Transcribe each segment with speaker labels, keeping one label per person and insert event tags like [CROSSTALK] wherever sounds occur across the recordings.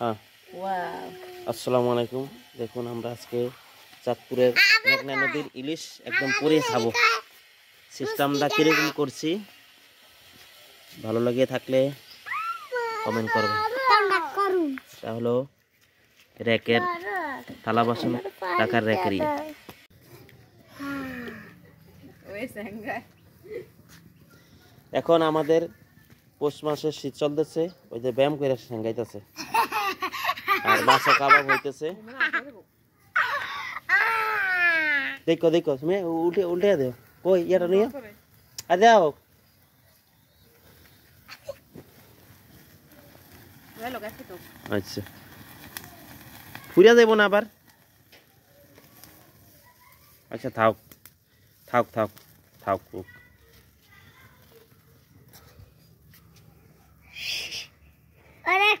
Speaker 1: হ্যাঁ আসসালামু আলাইকুম দেখুন আমরা আজকে চাঁদপুরের মেঘনা নদীর ইলিশ একদম পরে খাবো সিস্টেমটা কীরকম করছি ভালো লাগিয়ে থাকলে কমেন্ট করবে এটা হলো র্যাকের থালা বাসন টাকার র্যাকের এখন আমাদের পৌষ মাসের শীত চলতেছে ওই যে ব্যায়াম করে সাংঘাইতেছে [LAUGHS] আর হ্যাঁ, বাসা কাবাব হইতেছে দেখো দেখো তুমি উল্টে উল্টে দেও কই এটা নিয়ে আর দাও আচ্ছা ফুরিয়া যাইব না আবার আচ্ছা থাক থাক থাক থাক অনেক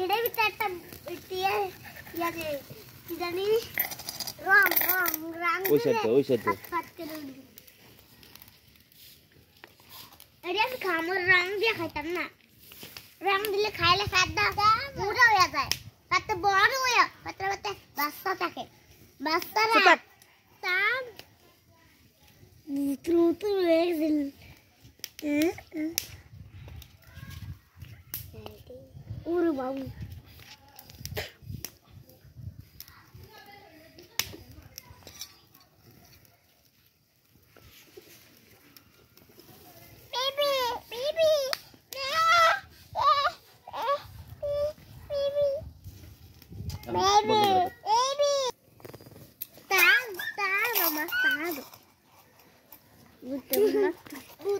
Speaker 1: এটা ভিতরে একটা ইয়াতে কি জানি রং রং রং ওই সাথে ওই সাথে এটা আমি খামর রং দিয়ে খাইতাম না রং দিলে খাইলে খাদ্য মোটা হয়ে যায় পাতে বড় হয়ে পাতে পাত্রে বাচ্চা থাকে না তার ত্রুত হয়ে গেছিল হ্যাঁ, হ্যাঁ। urubau.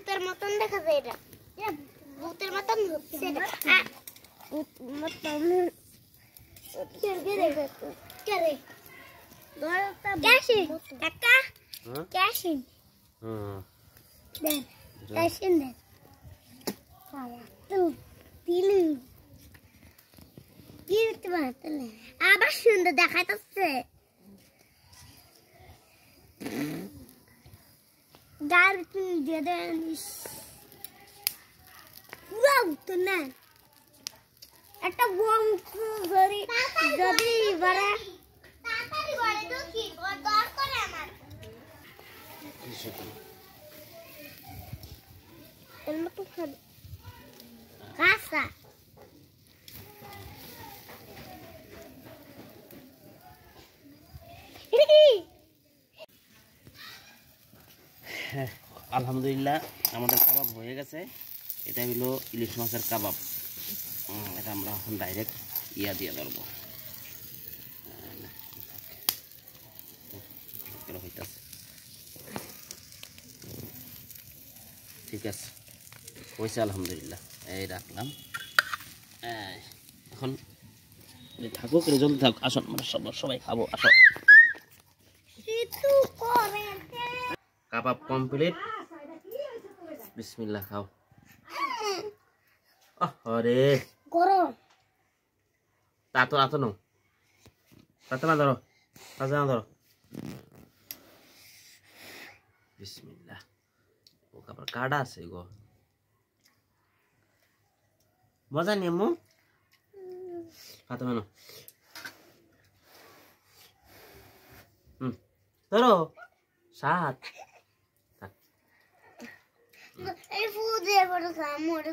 Speaker 1: baby matando de cadera. Buter matando de cadera. Ah. Gelsin. Dakika. Gelsin. Ben. Gelsin ben. Hayatım. Dilim. Bir tımatını. Aa şunda da hatası. Gel bütün videoda ölmüş. Wow, tünen. একটা বোম যদি যদি এবারে কাঁচা হ্যাঁ, আলহামদুলিল্লাহ আমাদের কাবাব হয়ে গেছে এটা হলো ইলিশ মাছের কাবাব এটা আমরা এখন ডাইরেক্ট ইয়া দিয়ে ধরবো ঠিক আছে হয়েছে আলহামদুলিল্লাহ এই রাখলাম এখন থাকুক রেজল্ট থাক আসুন আমরা মানে সব সবাই খাবো আসো কাবাব কমপ্লিট বিসমিল্লাহ খাও আরে করো তাতো আতো নো তাতে না ধরো তাতে না ধরো বিসমিল্লাহ ও কাপড় কাটা আছে গো মজা নিয়ে মু হাতে মানো হুম ধরো সাত Ele fudeu, eu vou ficar muito